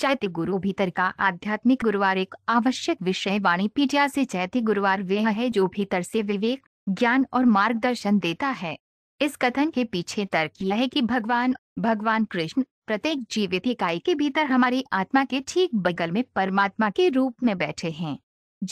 चैत्य गुरु भीतर का आध्यात्मिक गुरुवार एक आवश्यक विषय वाणी पीटिया से चैत्य गुरुवार वह है जो भीतर से विवेक ज्ञान और मार्गदर्शन देता है इस कथन के पीछे तर्क यह है कि भगवान भगवान कृष्ण प्रत्येक जीवित इकाई के भीतर हमारी आत्मा के ठीक बगल में परमात्मा के रूप में बैठे हैं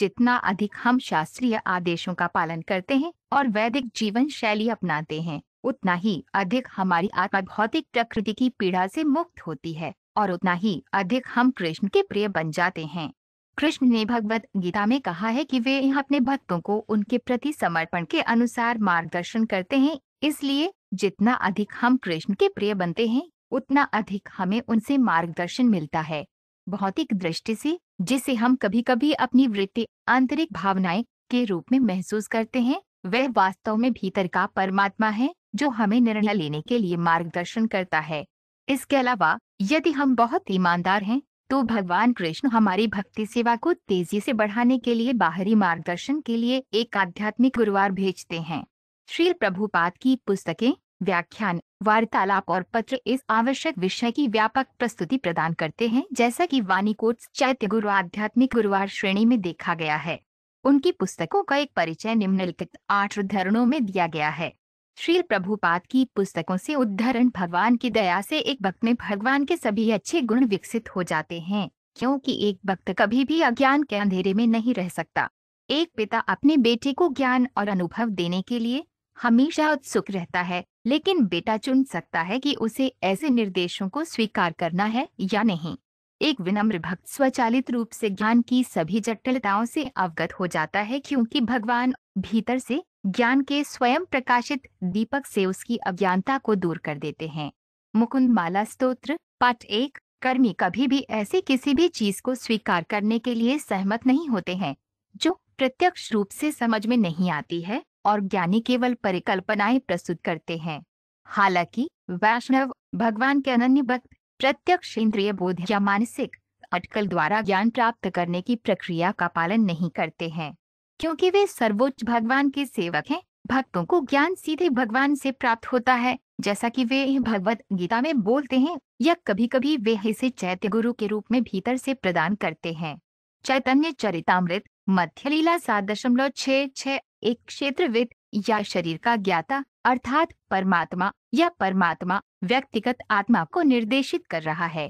जितना अधिक हम शास्त्रीय आदेशों का पालन करते हैं और वैदिक जीवन शैली अपनाते हैं उतना ही अधिक हमारी आत्मा भौतिक प्रकृति की पीड़ा से मुक्त होती है और उतना ही अधिक हम कृष्ण के प्रिय बन जाते हैं कृष्ण ने भगवत गीता में कहा है कि वे अपने भक्तों को उनके प्रति समर्पण के अनुसार मार्गदर्शन करते हैं इसलिए जितना अधिक हम कृष्ण के प्रिय बनते हैं उतना अधिक हमें उनसे मार्गदर्शन मिलता है भौतिक दृष्टि से जिसे हम कभी कभी अपनी वृत्ति आंतरिक भावनाएं के रूप में महसूस करते हैं वह वास्तव में भीतर का परमात्मा है जो हमें निर्णय लेने के लिए मार्गदर्शन करता है इसके अलावा यदि हम बहुत ईमानदार हैं तो भगवान कृष्ण हमारी भक्ति सेवा को तेजी से बढ़ाने के लिए बाहरी मार्गदर्शन के लिए एक आध्यात्मिक गुरुवार भेजते हैं श्री प्रभुपाद की पुस्तकें व्याख्यान वार्तालाप और पत्र इस आवश्यक विषय की व्यापक प्रस्तुति प्रदान करते हैं जैसा कि कोट चैत्य गुरु आध्यात्मिक गुरुवार श्रेणी में देखा गया है उनकी पुस्तकों का एक परिचय निम्नलिखित आठ धरणों में दिया गया है श्रील प्रभुपाद की पुस्तकों से उद्धरण भगवान की दया से एक भक्त में भगवान के सभी अच्छे गुण विकसित हो जाते हैं क्योंकि एक भक्त कभी भी अज्ञान के अंधेरे में नहीं रह सकता एक पिता अपने बेटे को ज्ञान और अनुभव देने के लिए हमेशा उत्सुक रहता है लेकिन बेटा चुन सकता है कि उसे ऐसे निर्देशों को स्वीकार करना है या नहीं एक विनम्र भक्त स्वचालित रूप से ज्ञान की सभी जटिलताओं से अवगत हो जाता है क्योंकि भगवान भीतर से ज्ञान के स्वयं प्रकाशित दीपक से उसकी अज्ञानता को दूर कर देते हैं मुकुंद माला स्त्रोत्र पाठ एक कर्मी कभी भी ऐसी किसी भी चीज को स्वीकार करने के लिए सहमत नहीं होते हैं जो प्रत्यक्ष रूप से समझ में नहीं आती है और ज्ञानी केवल परिकल्पनाएं प्रस्तुत करते हैं हालांकि वैष्णव भगवान के अनन्य भक्त प्रत्यक्ष इंद्रिय बोध या मानसिक अटकल द्वारा ज्ञान प्राप्त करने की प्रक्रिया का पालन नहीं करते हैं क्योंकि वे सर्वोच्च भगवान के सेवक हैं भक्तों को ज्ञान सीधे भगवान से प्राप्त होता है जैसा कि वे भगवत गीता में बोलते हैं या कभी कभी वे इसे चैत्य गुरु के रूप में भीतर से प्रदान करते हैं चैतन्य चरितमृत मध्य लीला सात दशमलव छः छह एक क्षेत्रविद या शरीर का ज्ञाता अर्थात परमात्मा या परमात्मा व्यक्तिगत आत्मा को निर्देशित कर रहा है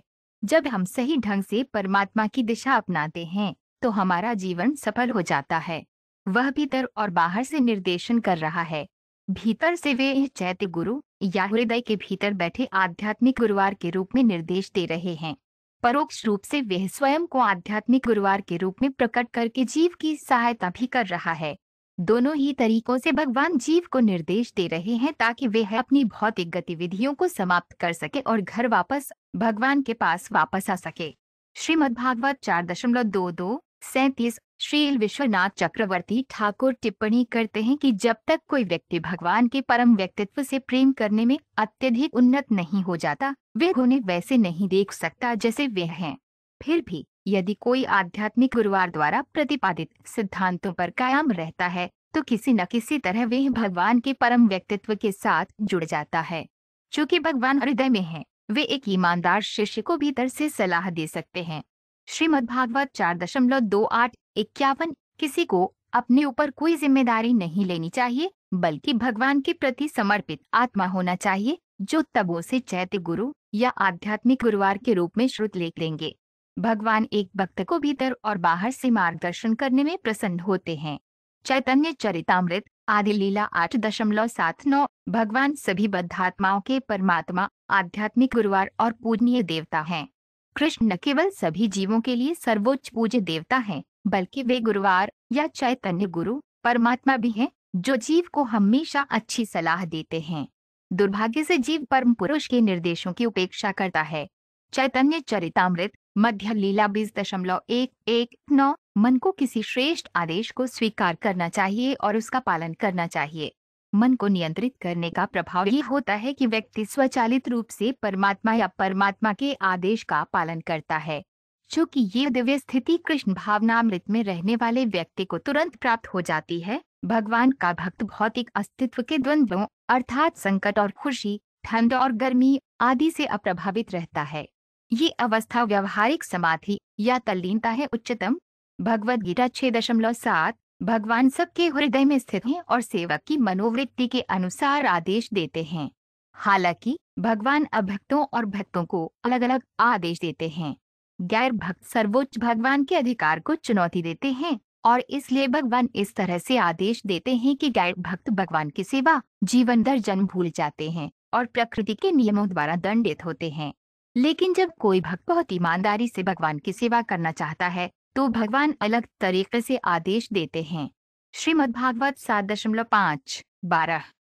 जब हम सही ढंग से परमात्मा की दिशा अपनाते हैं तो हमारा जीवन सफल हो जाता है वह भीतर और बाहर से निर्देशन कर रहा है भीतर से वे चैत्य गुरु या हृदय के भीतर बैठे आध्यात्मिक गुरुवार के रूप में निर्देश दे रहे हैं परोक्ष रूप से वह स्वयं को आध्यात्मिक गुरुवार के रूप में प्रकट करके जीव की सहायता भी कर रहा है दोनों ही तरीकों से भगवान जीव को निर्देश दे रहे हैं ताकि वह अपनी भौतिक गतिविधियों को समाप्त कर सके और घर वापस भगवान के पास वापस आ सके भागवत चार दशमलव दो दो सैतीस श्रील विश्वनाथ चक्रवर्ती ठाकुर टिप्पणी करते हैं कि जब तक कोई व्यक्ति भगवान के परम व्यक्तित्व से प्रेम करने में अत्यधिक उन्नत नहीं हो जाता वे उन्हें वैसे नहीं देख सकता जैसे वे हैं फिर भी यदि कोई आध्यात्मिक गुरुवार द्वारा प्रतिपादित सिद्धांतों पर कायम रहता है तो किसी न किसी तरह वे भगवान के परम व्यक्तित्व के साथ जुड़ जाता है चूँकि भगवान हृदय में है वे एक ईमानदार शिष्य को भीतर से सलाह दे सकते हैं भागवत चार दशमलव दो आठ इक्यावन किसी को अपने ऊपर कोई जिम्मेदारी नहीं लेनी चाहिए बल्कि भगवान के प्रति समर्पित आत्मा होना चाहिए जो तबों से चैत्य गुरु या आध्यात्मिक गुरुवार के रूप में श्रुत लेख लेंगे भगवान एक भक्त को भीतर और बाहर से मार्गदर्शन करने में प्रसन्न होते हैं चैतन्य चरितमृत आदि लीला आठ दशमलव सात नौ भगवान सभी बद्धात्माओं के परमात्मा आध्यात्मिक गुरुवार और पूजनीय देवता हैं कृष्ण न केवल सभी जीवों के लिए सर्वोच्च पूज्य देवता हैं, बल्कि वे गुरुवार या चैतन्य गुरु परमात्मा भी हैं, जो जीव को हमेशा अच्छी सलाह देते हैं दुर्भाग्य से जीव परम पुरुष के निर्देशों की उपेक्षा करता है चैतन्य चरितमृत मध्य लीला बीस दशमलव एक एक नौ मन को किसी श्रेष्ठ आदेश को स्वीकार करना चाहिए और उसका पालन करना चाहिए मन को नियंत्रित करने का प्रभाव ये होता है कि व्यक्ति स्वचालित रूप से परमात्मा या परमात्मा के आदेश का पालन करता है चूंकि ये दिव्य स्थिति कृष्ण भावनामृत में रहने वाले व्यक्ति को तुरंत प्राप्त हो जाती है भगवान का भक्त भौतिक अस्तित्व के द्वंद्वों अर्थात संकट और खुशी ठंड और गर्मी आदि से अप्रभावित रहता है ये अवस्था व्यवहारिक समाधि या तल्लीनता है उच्चतम भगवद गीता छह दशमलव सात भगवान सबके हृदय में स्थित हैं और सेवक की मनोवृत्ति के अनुसार आदेश देते हैं हालांकि भगवान अभक्तों और भक्तों को अलग अलग आदेश देते हैं गैर भक्त सर्वोच्च भगवान के अधिकार को चुनौती देते हैं और इसलिए भगवान इस तरह से आदेश देते हैं कि गैर भक्त भगवान की सेवा जीवन दर जन्म भूल जाते हैं और प्रकृति के नियमों द्वारा दंडित होते हैं लेकिन जब कोई भक्त बहुत ईमानदारी से भगवान की सेवा करना चाहता है तो भगवान अलग तरीके से आदेश देते हैं भागवत सात दशमलव पांच बारह